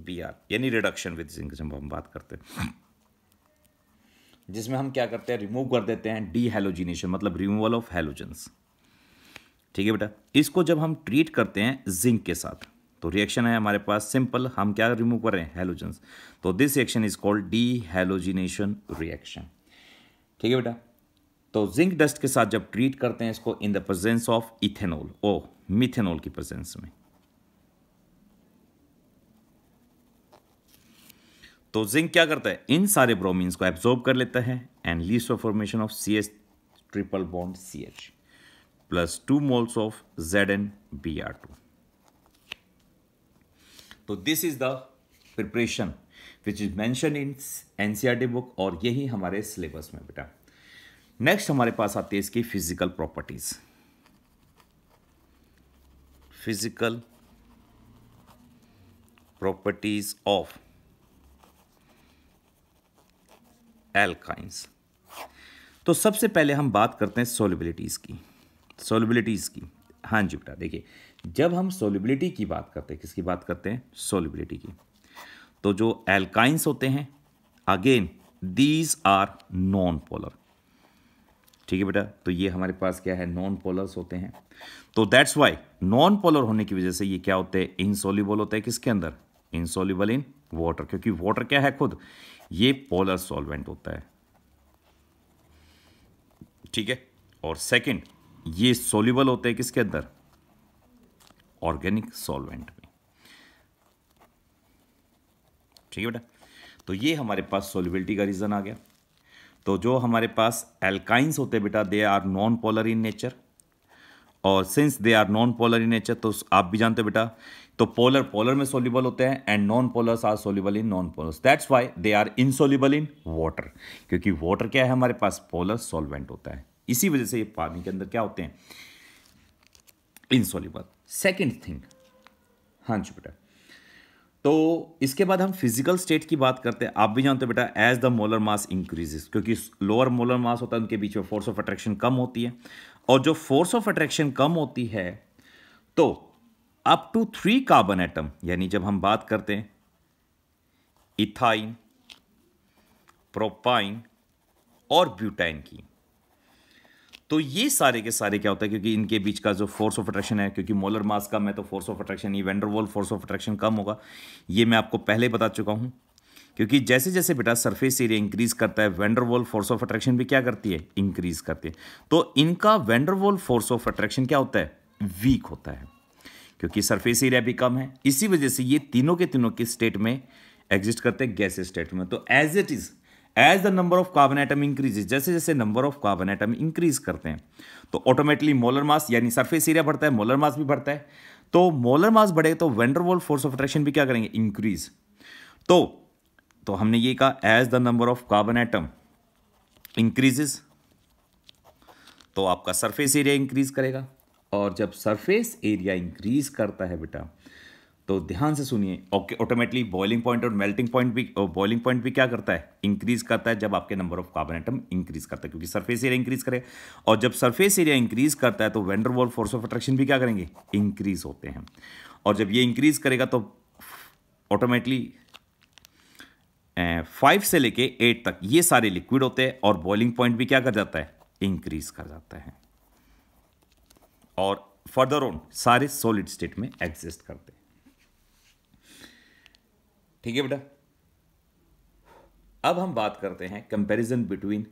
B R यानी रिडक्शन विद जिंक जब हम बात करते हैं जिसमें हम क्या करते हैं रिमूव कर देते हैं डी हेलोजिनेशन मतलब रिमूवल ऑफ हेलोजेंस ठीक है बेटा इसको जब हम ट्रीट करते हैं जिंक के साथ तो रिएक्शन है हमारे पास सिंपल हम क्या रिमूव कर रहे हैं हेलोजेंस तो this reaction is called dehalogenation reaction ठीक है बेटा तो जिंक डस्ट के साथ जब ट्रीट करते हैं इसको in the presence of ethanol oh methanol की प्रेजेंस में तो जिंक क्या करता है इन सारे ब्रोमीन्स को एब्जॉर्ब कर लेता है and leads of formation of C H triple bond C H plus two moles of Z N B R two तो this is the preparation which is mentioned in NCERT book और यही हमारे syllabus में बेटा next हमारे पास आती है इसकी physical properties physical properties of alkynes तो सबसे पहले हम बात करते हैं सोलिबिलिटीज़ की सोलिबिलिटीज़ की हाँ जी बेटा देखिए जब हम सोलिबिलिटी की बात करते हैं किसकी बात करते हैं सोलिबिलिटी की तो जो एल्काइंस होते हैं again these are non polar ठीक है बेटा तो ये हमारे पास क्या है नॉन पोलर्स होते हैं तो दैट्स वाई नॉन पोलर होने की वजह से ये क्या होते हैं इनसोल्यूबल होते हैं किसके अंदर इनसोल्यूबल इन वाटर क्योंकि वाटर क्या है खुद ये पोलर सॉल्वेंट होता है ठीक है और सेकंड ये सोल्यूबल होते हैं किसके अंदर ऑर्गेनिक सॉल्वेंट में ठीक है बेटा तो ये हमारे पास सोल्यूबिलिटी का रीज़न आ गया तो जो हमारे पास एल्काइंस होते बेटा they are non polar in nature और since they are non polar in nature तो आप भी जानते बेटा तो पोलर पोलर में सोल्यूबल होते हैं and non polars are soluble in non polars that's why they are insoluble in water क्योंकि वाटर क्या है हमारे पास पोलर सॉल्वेंट होता है इसी वजह से ये पानी के अंदर क्या होते हैं इनसॉल्यूबल सेकेंड थिंग हाँ जी बेटा तो इसके बाद हम फिजिकल स्टेट की बात करते हैं आप भी जानते हो बेटा as the molar mass increases क्योंकि लोअर मोलर मास होता है उनके बीच में फोर्स ऑफ अट्रैक्शन कम होती है और जो फोर्स ऑफ अट्रैक्शन कम होती है तो up to three carbon atom यानी जब हम बात करते हैं इथाइन प्रोपाइन और ब्यूटाइन की तो ये सारे के सारे क्या होता है क्योंकि इनके बीच का जो फोर्स ऑफ अट्रैक्शन है क्योंकि मोलर मास कम है तो फोर्स ऑफ अट्रैक्शन ये वेंडरवॉल फोर्स ऑफ अट्रैक्शन कम होगा ये मैं आपको पहले बता चुका हूं क्योंकि जैसे जैसे बेटा सरफेस एरिया इंक्रीज करता है वेंडरवॉल फोर्स ऑफ अट्रैक्शन भी क्या करती है इंक्रीज करती है तो इनका वेंडरवॉल फोर्स ऑफ अट्रैक्शन क्या होता है वीक होता है क्योंकि सरफेस एरिया भी कम है इसी वजह से ये तीनों के तीनों के स्टेट में एग्जिस्ट करते हैं गैस स्टेट में तो as it is as the number of carbon atom increase जैसे जैसे number of carbon atom increase करते हैं तो ऑटोमेटिकली मोलर मास यानी सरफेस एरिया बढ़ता है मोलर मास भी बढ़ता है तो मोलर मास बढ़ेगा तो वेंडरवॉल फोर्स ऑफ अट्रैक्शन भी क्या करेंगे इंक्रीज तो तो हमने ये कहा as the number of carbon atom increases तो आपका सरफेस एरिया इंक्रीज करेगा और जब सरफेस एरिया इंक्रीज करता है बेटा तो ध्यान से सुनिए ओके ऑटोमेटिकली बॉइलिंग पॉइंट और मेल्टिंग पॉइंट भी बॉइलिंग पॉइंट भी क्या करता है इंक्रीज करता है जब आपके number of carbon atom increase करता है क्योंकि सरफेस एरिया इंक्रीज करे और जब सरफेस एरिया इंक्रीज करता है तो वेंडरवॉल फोर्स ऑफ अट्रैक्शन भी क्या करेंगे इंक्रीज होते हैं और जब ये इंक्रीज करेगा तो ऑटोमेटिकली फाइव से लेके एट तक ये सारे लिक्विड होते हैं और बॉइलिंग पॉइंट भी क्या कर जाता है इंक्रीज कर जाता है और फर्दर ऑन सारे सॉलिड स्टेट में एग्जिस्ट करते हैं ठीक है बेटा अब हम बात करते हैं comparison between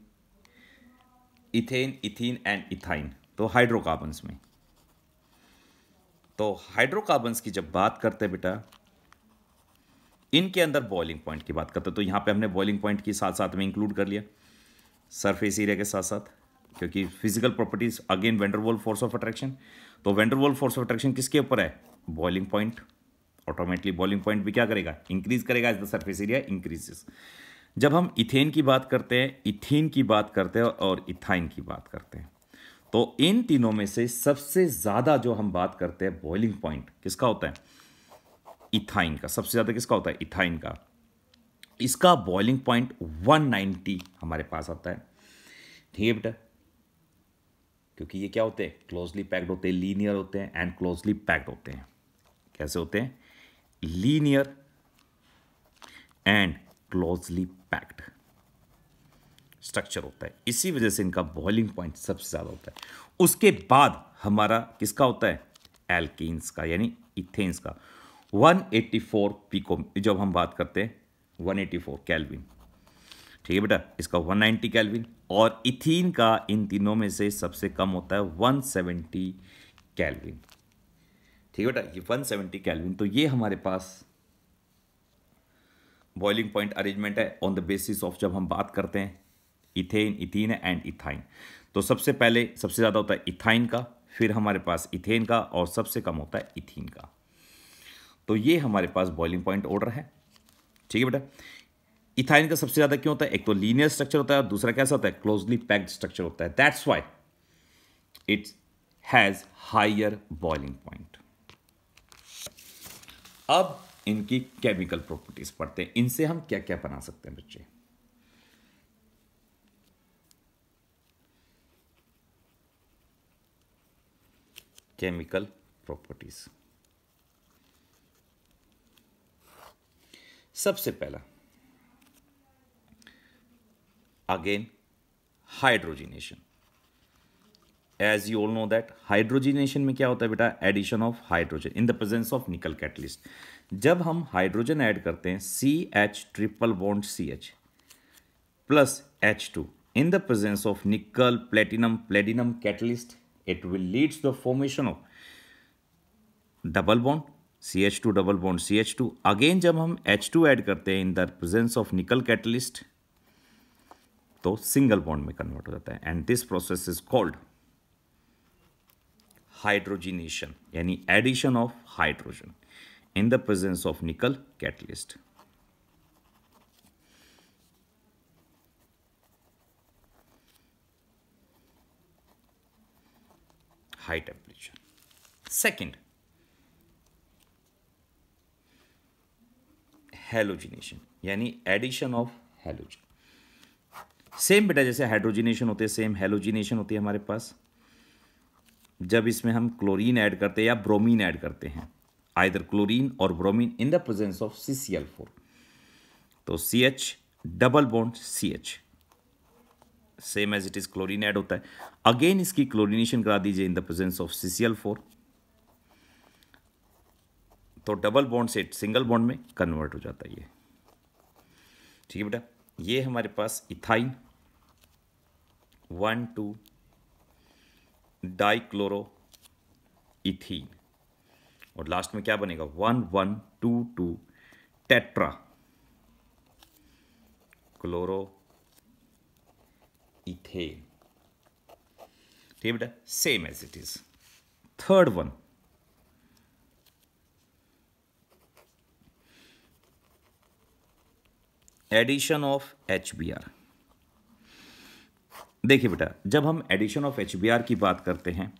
ethane ethene and ethyne तो हाइड्रोकार्बन्स में तो हाइड्रोकार्बन्स की जब बात करते हैं बेटा इनके अंदर बॉइलिंग पॉइंट की बात करते हैं तो यहाँ पे हमने बॉइलिंग पॉइंट के साथ साथ में इंक्लूड कर लिया सरफेस एरिया के साथ साथ क्योंकि physical properties again van der Waal force of attraction तो वेंडरवॉल फोर्स ऑफ अट्रैक्शन किसके ऊपर है boiling point automatically boiling point भी क्या करेगा इंक्रीज करेगा as the surface area increases जब हम इथेन की बात करते हैं इथेन की बात करते हैं और इथाइन की बात करते हैं तो इन तीनों में से सबसे ज़्यादा जो हम बात करते हैं बॉइलिंग पॉइंट किसका होता है इथाइन का सबसे ज़्यादा किसका होता है इथाइन का इसका बॉइलिंग पॉइंट 190 हमारे पास आता है ठीक है बेटा क्योंकि ये क्या होते हैं क्लोजली पैक्ड होते हैं लीनियर होते हैं एंड क्लोजली पैक्ड होते हैं कैसे होते हैं linear and closely packed structure होता है इसी वजह से इनका बॉइलिंग पॉइंट सबसे ज़्यादा होता है उसके बाद हमारा किसका होता है एल्किस का यानी इथेन्स का 184 पिको जब हम बात करते हैं 184 कैलविन ठीक है बेटा इसका 190 कैलविन और इथीन का इन तीनों में से सबसे कम होता है 170 कैलविन ठीक है बेटा ये 170 कैलविन तो ये हमारे पास बॉइलिंग पॉइंट अरेंजमेंट है ऑन द बेसिस ऑफ जब हम बात करते हैं इथेन इथीन एंड इथाइन तो सबसे पहले सबसे ज़्यादा होता है इथाइन का फिर हमारे पास इथेन का और सबसे कम होता है इथीन का तो ये हमारे पास बॉइलिंग पॉइंट ऑर्डर है ठीक है बेटा इथाइन का सबसे ज़्यादा क्यों होता है एक तो लीनियर स्ट्रक्चर होता है और दूसरा कैसा होता है क्लोजली पैक्ड स्ट्रक्चर होता है that's why it's has higher boiling point अब इनकी केमिकल प्रॉपर्टीज पढ़ते हैं इनसे हम क्या क्या बना सकते हैं बच्चे केमिकल प्रॉपर्टीज़ सबसे पहला again hydrogenation as you all know that hydrogenation में क्या होता है बेटा addition of hydrogen in the presence of nickel catalyst जब हम हाइड्रोजन ऐड करते हैं C H triple bond C H plus H two in the presence of nickel platinum platinum catalyst it will leads the formation of double bond C H two double bond C H two again जब हम H to add करते हैं in the presence of nickel catalyst तो single bond में convert हो जाता है and this process is called hydrogenation यानी addition of hydrogen in the presence of nickel catalyst high temperature second halogenation यानी addition of halogen same बेटा जैसे hydrogenation होते हैं सेम हेलोजिनेशन होती है हमारे पास जब इसमें हम क्लोरीन ऐड करते हैं या ब्रोमीन ऐड करते हैं आइदर क्लोरीन और bromine in the presence of C C L four तो C H double bond C H same as it is chlorine add होता है अगेन इसकी क्लोरीनेशन करा दीजिए in the presence of C C L four तो double bond से single bond में convert हो जाता है ये ठीक है बेटा ये हमारे पास ethyne one two dichloro ethene और लास्ट में क्या बनेगा one one two two tetra chloro ethane ठीक बेटा same as it is third one addition of H B R देखिए बेटा जब हम addition of H B R की बात करते हैं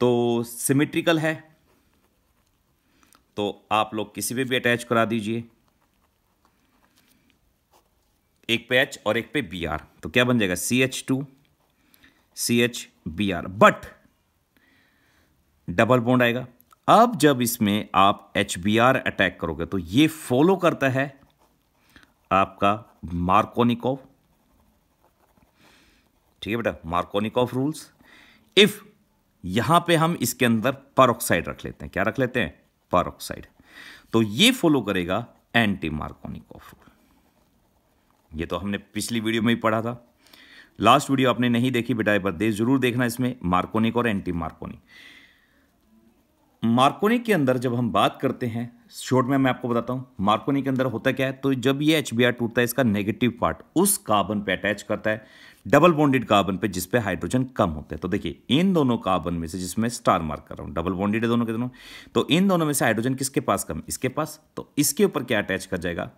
तो सिमेट्रिकल है तो आप लोग किसी पे भी अटैच करा दीजिए एक पे एच और एक पे बी आर तो क्या बन जाएगा C H two C H B R but double bond आएगा अब जब इसमें आप एच बी आर अटैक करोगे तो ये फॉलो करता है आपका मार्कोनिकॉव ठीक है बेटा मार्कोनिकॉफ रूल्स इफ यहां पे हम इसके अंदर परोक्साइड रख लेते हैं क्या रख लेते हैं परोक्साइड तो ये फॉलो करेगा एंटी मार्कोनिकॉफ रूल ये तो हमने पिछली वीडियो में ही पढ़ा था लास्ट वीडियो आपने नहीं देखी बेटा पर जरूर देखना इसमें मार्कोनिक और एंटी मार्कोनिक मार्कोनी के अंदर जब हम बात करते हैं शॉर्ट में मैं आपको बताता हूँ मार्कोनी के अंदर होता क्या है तो जब ये एच टूटता है इसका नेगेटिव पार्ट उस कार्बन पे अटैच करता है डबल बॉन्डेड कार्बन पे जिसपे हाइड्रोजन कम होता है तो देखिए इन दोनों कार्बन में से जिसमें स्टार मार्क कर रहा हूँ डबल बॉन्डेड है दोनों के दोनों तो इन दोनों में से हाइड्रोजन किसके पास कम इसके पास तो इसके ऊपर क्या अटैच कर जाएगा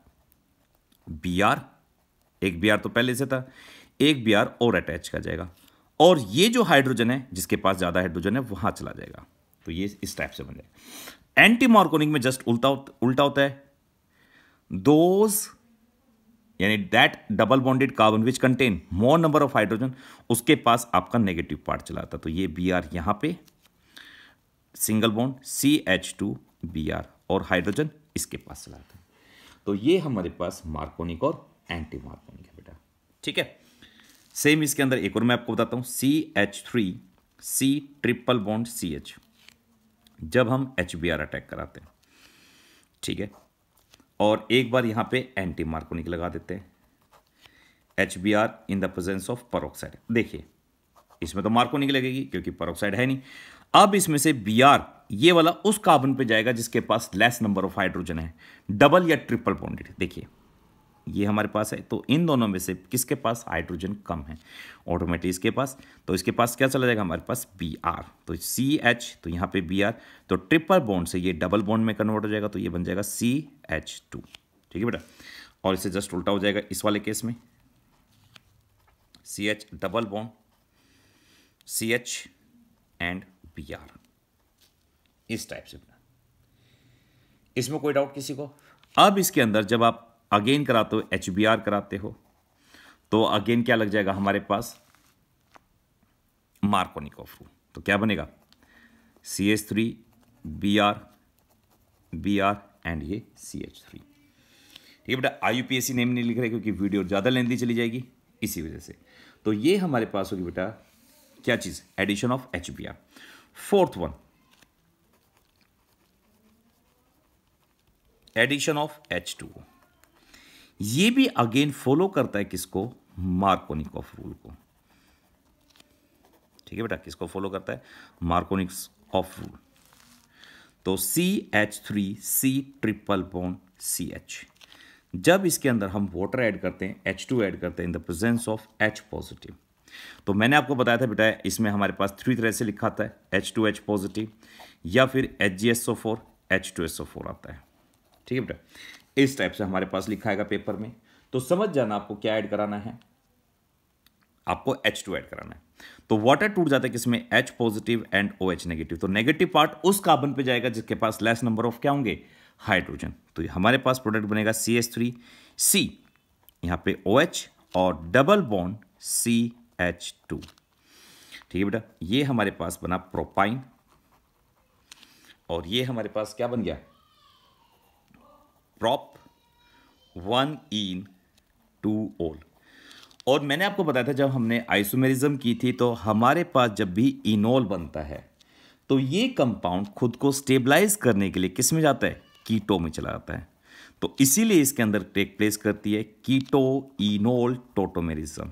बी एक बी तो पहले से था एक बी और अटैच कर जाएगा और ये जो हाइड्रोजन है जिसके पास ज़्यादा हाइड्रोजन है वहाँ चला जाएगा तो ये इस टाइप से बन जाएगा एंटी मार्कोनिक में जस्ट उल्टा उल्टा होता है दोज यानी that double bonded carbon which contain more number of hydrogen उसके पास आपका नेगेटिव पार्ट चला आता तो ये बी आर यहां पर single bond C H two B R और हाइड्रोजन इसके पास चला आता तो ये हमारे पास मार्कोनिक और एंटी मार्कोनिक है बेटा ठीक है सेम इसके अंदर एक और मैं आपको बताता हूँ C H three C triple bond C H जब हम एच अटैक कराते हैं ठीक है और एक बार यहाँ पे एंटी मार्कोनिक लगा देते हैं H B R in the presence of peroxide देखिए इसमें तो मार्कोनिक लगेगी क्योंकि परोक्साइड है नहीं अब इसमें से बी आर ये वाला उस कार्बन पे जाएगा जिसके पास लेस नंबर ऑफ हाइड्रोजन है डबल या ट्रिपल बॉन्डेड देखिए ये हमारे पास है तो इन दोनों में से किसके पास हाइड्रोजन कम है ऑटोमेटिक इसके पास तो इसके पास क्या चला जाएगा हमारे पास बी आर तो सी एच तो यहाँ पे बी आर तो ट्रिपल बॉन्ड से ये डबल बॉन्ड में कन्वर्ट हो जाएगा तो ये बन जाएगा सी एच टू ठीक है बेटा और इसे जस्ट उल्टा हो जाएगा इस वाले केस में C H double bond C H and B R इस टाइप से इसमें कोई डाउट किसी को अब इसके अंदर जब आप अगेन कराते हो एच कराते हो तो अगेन क्या लग जाएगा हमारे पास मार्कोनिकॉफ रूल तो क्या बनेगा C H three B R B R and ये सी एच थ्री ठीक है बेटा I U P S C name नहीं लिख रहे क्योंकि वीडियो ज़्यादा लेंदी चली जाएगी इसी वजह से तो ये हमारे पास होगी बेटा क्या चीज़ addition of H B R fourth one addition of H two O ये भी अगेन फॉलो करता है किसको मार्कोनिकॉफ रूल को ठीक है बेटा किसको फॉलो करता है मार्कोनिक्स ऑफ रूल तो C H three C triple bond C H जब इसके अंदर हम वाटर ऐड करते हैं एच टू एड करते हैं in the presence of H positive तो मैंने आपको बताया था बेटा इसमें हमारे पास थ्री तरह से लिखा था एच टू एच पॉजिटिव या फिर H G S O four H two S O four आता है ठीक है बेटा इस टाइप से हमारे पास लिखा है पेपर में तो समझ जाना आपको क्या ऐड कराना है आपको एच टू ऐड कराना है तो वाटर टूट जाता है किसमें H positive and O H negative तो नेगेटिव पार्ट उस कार्बन पे जाएगा जिसके पास लेस नंबर ऑफ क्या होंगे हाइड्रोजन तो हमारे पास प्रोडक्ट बनेगा सी एस थ्री सी यहां पर ओ एच और double bond C H two ठीक है बेटा ये हमारे पास बना प्रोपाइन और ये हमारे पास क्या बन गया प्रॉप वन इन टू ओल और मैंने आपको बताया था जब हमने आइसोमेरिज्म की थी तो हमारे पास जब भी इनोल बनता है तो ये कंपाउंड खुद को स्टेबलाइज करने के लिए किस में जाता है कीटो में चला जाता है तो इसीलिए इसके अंदर टेक प्लेस करती है कीटो इनोल टोटोमेरिज्म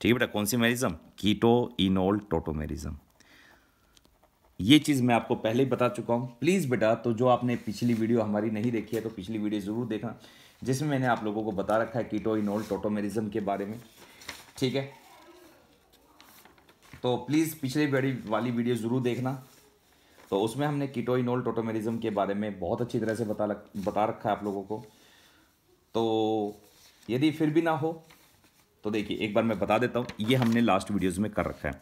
ठीक है बेटा कौन सी मेरिज्म कीटो इनोल टोटोमेरिज्म ये चीज़ मैं आपको पहले ही बता चुका हूँ प्लीज़ बेटा तो जो आपने पिछली वीडियो हमारी नहीं देखी है तो पिछली वीडियो ज़रूर देखना जिसमें मैंने आप लोगों को बता रखा है कीटो इनोल टोटोमेरिज्म के बारे में ठीक है तो प्लीज़ पिछले बड़ी वाली वीडियो ज़रूर देखना तो उसमें हमने कीटो इनोल टोटोमेरिज्म के बारे में बहुत अच्छी तरह से बता लग, बता रखा है आप लोगों को तो यदि फिर भी ना हो तो देखिए एक बार मैं बता देता हूँ ये हमने लास्ट वीडियोज़ में कर रखा है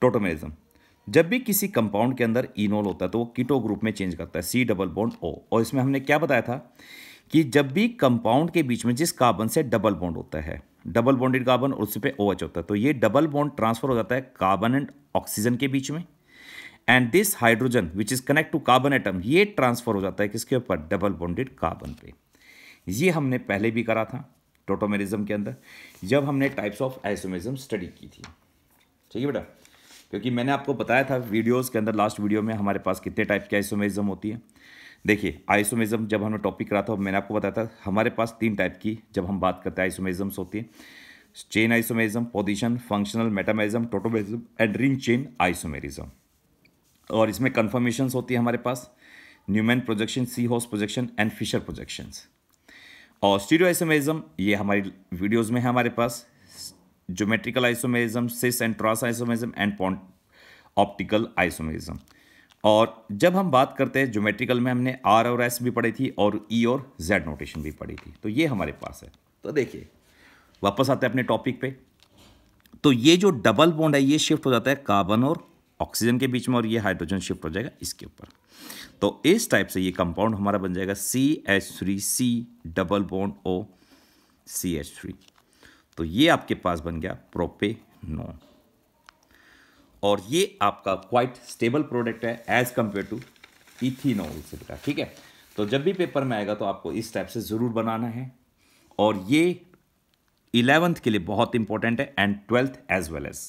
टोटोमेरिज्म जब भी किसी कंपाउंड के अंदर इनोल होता है तो वो कीटो ग्रुप में चेंज करता है सी डबल बॉन्ड ओ और इसमें हमने क्या बताया था कि जब भी कंपाउंड के बीच में जिस कार्बन से डबल बॉन्ड होता है डबल बॉन्डेड कार्बन और उस पर ओ एच होता है तो ये डबल बॉन्ड ट्रांसफर हो जाता है कार्बन एंड ऑक्सीजन के बीच में and this hydrogen which is connect to carbon atom ये ट्रांसफर हो जाता है किसके ऊपर डबल बॉन्डेड कार्बन पे ये हमने पहले भी करा था टोटोमेरिज्म के अंदर जब हमने टाइप्स ऑफ आइसोमेरिज्म स्टडी की थी ठीक है बेटा क्योंकि मैंने आपको बताया था वीडियोस के अंदर लास्ट वीडियो में हमारे पास कितने टाइप की आइसोमेजम होती है देखिए आइसोमेजम जब हमने टॉपिक करा था मैंने आपको बताया था हमारे पास तीन टाइप की जब हम बात करते हैं आइसोमेजम्स होती है chain isomerism position functional metamerism tautomerism and ring chain isomerism और इसमें कन्फर्मेशन होती है हमारे पास न्यूमैन प्रोजेक्शन सी हॉस प्रोजेक्शन एंड फिशर प्रोजेक्शंस और स्टीरियो आइसोमेजम ये हमारी वीडियोज़ में है हमारे पास geometrical isomerism cis and trans isomerism and पॉन्ट ऑप्टिकल आइसोमेरिज्म और जब हम बात करते हैं ज्योमेट्रिकल में हमने आर और एस भी पढ़ी थी और ई e और जेड नोटेशन भी पढ़ी थी तो ये हमारे पास है तो देखिए वापस आते हैं अपने टॉपिक पे तो ये जो डबल बॉन्ड है ये शिफ्ट हो जाता है कार्बन और ऑक्सीजन के बीच में और ये हाइड्रोजन शिफ्ट हो जाएगा इसके ऊपर तो इस टाइप से ये कंपाउंड हमारा बन जाएगा C H three C double bond O C H three तो ये आपके पास बन गया नो और ये आपका क्वाइट स्टेबल प्रोडक्ट है एज कंपेयर टू से बेटा ठीक है तो जब भी पेपर में आएगा तो आपको इस टाइप से ज़रूर बनाना है और ये इलेवेंथ के लिए बहुत इंपॉर्टेंट है and twelfth as well as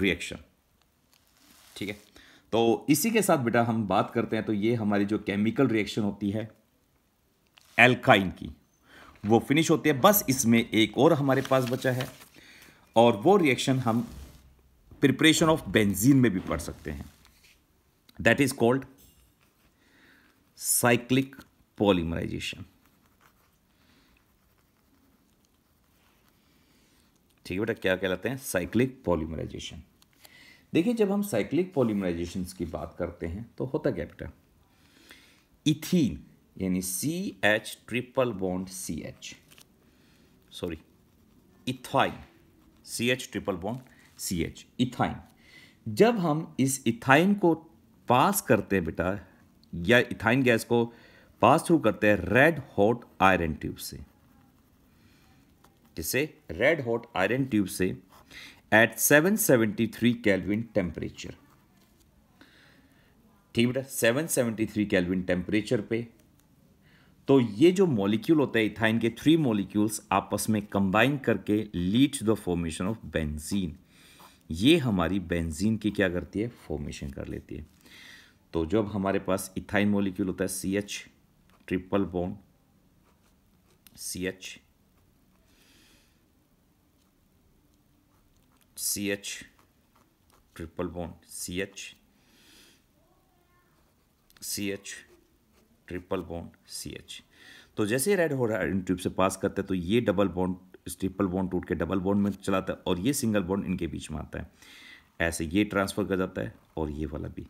reaction ठीक है तो इसी के साथ बेटा हम बात करते हैं तो ये हमारी जो केमिकल रिएक्शन होती है एल्काइन की वो फिनिश होती है बस इसमें एक और हमारे पास बचा है और वो रिएक्शन हम प्रिपरेशन ऑफ बेंजीन में भी पढ़ सकते हैं that is called cyclic polymerization ठीक है बेटा क्या कहलाते हैं साइक्लिक पॉलीमराइजेशन देखिए जब हम साइक्लिक पॉलीमराइजेशन की बात करते हैं तो होता क्या बेटा इथीन यानी C H triple bond C H sorry ethyne C H triple bond C H ethyne जब हम इस इथाइन को पास करते हैं बेटा या इथाइन गैस को पास थ्रू करते हैं रेड हॉट आयरन ट्यूब से जिसे रेड हॉट आयरन ट्यूब से एट 773 कैलविन टेम्परेचर ठीक बेटा 773 कैलविन टेम्परेचर पे तो ये जो मॉलिक्यूल होता है इथाइन के थ्री मॉलिक्यूल्स आपस में कंबाइन करके lead the formation of benzene ये हमारी बेंजीन की क्या करती है फॉर्मेशन कर लेती है तो जब हमारे पास इथाइन मॉलिक्यूल होता है C H triple bond C H C H triple bond C H C H triple bond C H तो जैसे ही रेड हो रहा है ट्यूब से पास करते हैं तो ये डबल बॉन्ड इस ट्रिपल बॉन्ड टूट के डबल बॉन्ड में चलाता है और ये सिंगल बॉन्ड इनके बीच में आता है ऐसे ये ट्रांसफ़र कर जाता है और ये वाला भी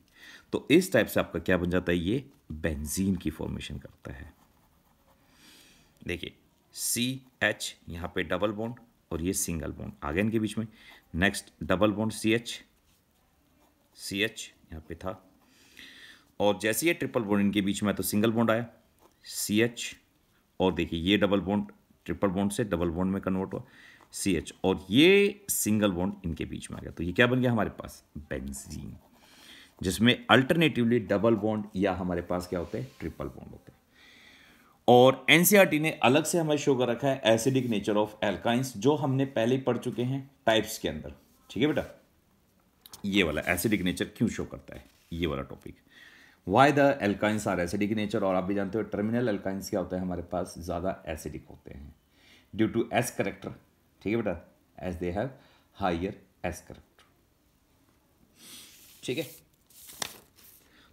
तो इस टाइप से आपका क्या बन जाता है ये बेंजीन की फॉर्मेशन करता है देखिए सी एच यहाँ पे डबल बॉन्ड और ये सिंगल बॉन्ड आ गया इनके बीच में next double bond C H C H यहाँ पे था और जैसे ये ट्रिपल बॉन्ड इनके बीच में तो सिंगल बॉन्ड आया सी एच और देखिए ये डबल बॉन्ड ट्रिपल बॉन्ड से डबल बॉन्ड में कन्वर्ट हुआ सी एच और ये सिंगल बॉन्ड इनके बीच में आ गया तो ये क्या बन गया हमारे पास बेंजीन जिसमें अल्टरनेटिवली डबल बॉन्ड या हमारे पास क्या होते हैं ट्रिपल बॉन्ड होते हैं और एनसीआरटी e ने अलग से हमें शो कर रखा है एसिडिक नेचर ऑफ एल्काइंस जो हमने पहले पढ़ चुके हैं टाइप्स के अंदर ठीक है बेटा ये वाला एसिडिक नेचर क्यों शो करता है ये वाला topic why the alkynes are acidic nature और आप भी जानते हो टर्मिनल एल्काइंस क्या होता है हमारे पास ज़्यादा एसिडिक होते हैं ड्यू टू एस करेक्टर ठीक है बेटा as they have higher S character ठीक है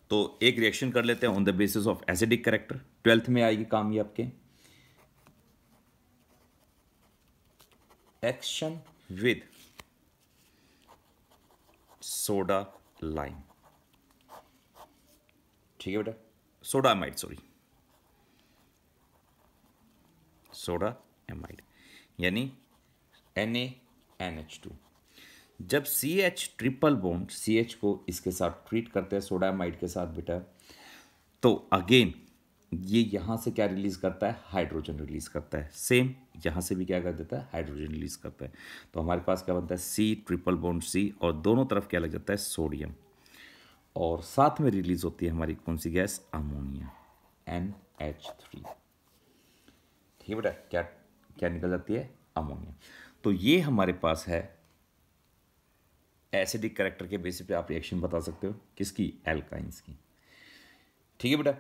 तो एक रिएक्शन कर लेते हैं on the basis of acidic character twelfth में आएगी काम ये आपके एक्शन विद सोडा लाइम ठीक है बेटा soda amide sorry soda amide यानी एन एन एच टू जब C H triple bond C H को इसके साथ ट्रीट करते हैं सोडा एमाइड के साथ बेटा तो अगेन ये यहां से क्या रिलीज़ करता है हाइड्रोजन रिलीज़ करता है सेम यहां से भी क्या कर देता है हाइड्रोजन रिलीज़ करता है तो हमारे पास क्या बनता है सी ट्रिपल बॉन्ड सी और दोनों तरफ क्या लग जाता है सोडियम और साथ में रिलीज होती है हमारी कौन सी gas ammonia N H three ठीक है बेटा क्या क्या निकल जाती है अमोनिया तो ये हमारे पास है एसिडिक करेक्टर के बेसिस पे आप रिएक्शन बता सकते हो किसकी एल्काइंस की ठीक है बेटा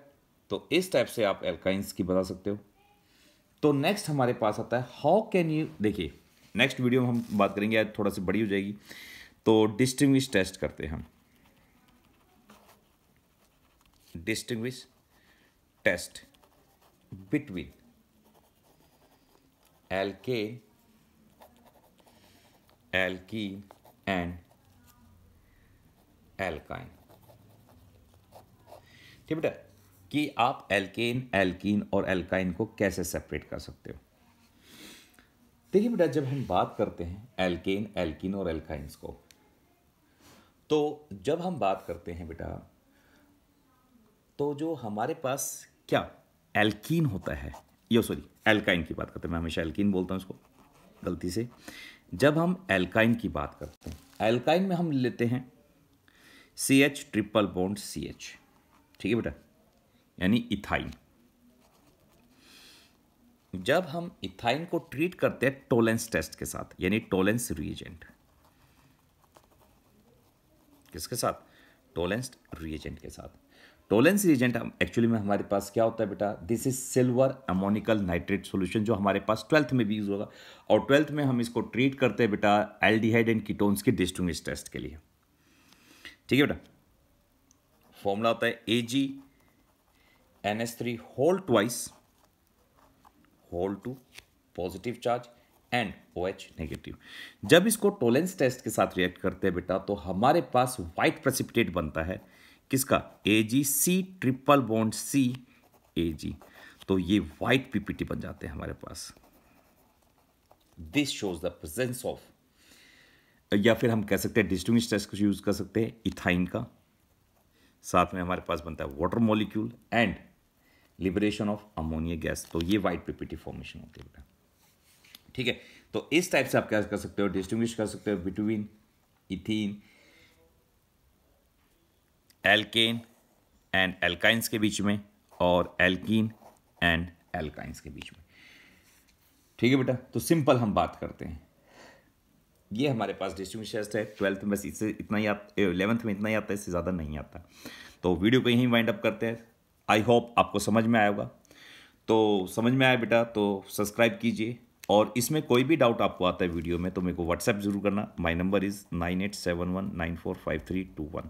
तो इस टाइप से आप एल्काइंस की बता सकते हो तो नेक्स्ट हमारे पास आता है हाउ कैन यू देखिए नेक्स्ट वीडियो में हम बात करेंगे थोड़ा सी बड़ी हो जाएगी तो डिस्टिंग्विश टेस्ट करते हैं हम distinguish test between alkane alkene and alkyne ठीक बेटा कि आप एल्केन एल्कीन और एल्काइन को कैसे सेपरेट कर सकते हो देखिए बेटा जब हम बात करते हैं एल्केन एल्कीन और एल्काइंस को तो जब हम बात करते हैं बेटा तो जो हमारे पास क्या एल्कीन होता है यो सॉरी एल्काइन की बात करते हैं मैं हमेशा एल्कीन बोलता हूँ उसको गलती से जब हम एल्काइन की बात करते हैं एल्काइन में हम लेते हैं C H triple bond C H ठीक है बेटा यानी इथाइन जब हम इथाइन को ट्रीट करते हैं टोलेंस टेस्ट के साथ यानी टोलेंस रिएजेंट किसके साथ टोलेंस रिएजेंट के साथ टोलेंस एजेंट एक्चुअली में हमारे पास क्या होता है बेटा this is silver ammoniacal nitrate solution जो हमारे पास ट्वेल्थ में भी यूज़ होगा और ट्वेल्थ में हम इसको ट्रीट करते हैं बेटा एल्डिहाइड एंड कीटोन्स के डिस्टिंग टेस्ट के लिए ठीक है बेटा फॉर्मूला होता है A G N S three whole twice whole two positive charge and O H negative जब इसको टोलेंस टेस्ट के साथ रिएक्ट करते हैं बेटा तो हमारे पास व्हाइट प्रेसिपिटेट बनता है किसका ए जी सी ट्रिपल बॉन्ड सी ए जी तो ये वाइट पीपीटी बन जाते हैं हमारे पास this shows the presence of या फिर हम कह सकते हैं डिस्टिंग को यूज़ कर सकते हैं इथाइन का साथ में हमारे पास बनता है water molecule and liberation of ammonia gas तो ये वाइट पीपीटी फॉर्मेशन होती है ठीक है तो इस टाइप से आप क्या कर सकते हो डिस्टिंग्विश कर सकते हो between ethene alkane and alkynes के बीच में और एल्कीन एंड एल्काइंस के बीच में ठीक है बेटा तो सिंपल हम बात करते हैं ये हमारे पास डिस्ट्रीब्यूशन है ट्वेल्थ में बस इससे इतना ही आता एलेवंथ में इतना ही आता है इससे ज़्यादा नहीं आता तो वीडियो को यहीं वाइंड अप करते हैं आई होप आपको समझ में आया होगा तो समझ में आया बेटा तो सब्सक्राइब कीजिए और इसमें कोई भी डाउट आपको आता है वीडियो में तो मेरे को व्हाट्सएप ज़रूर करना my number is nine eight seven one nine four five three two one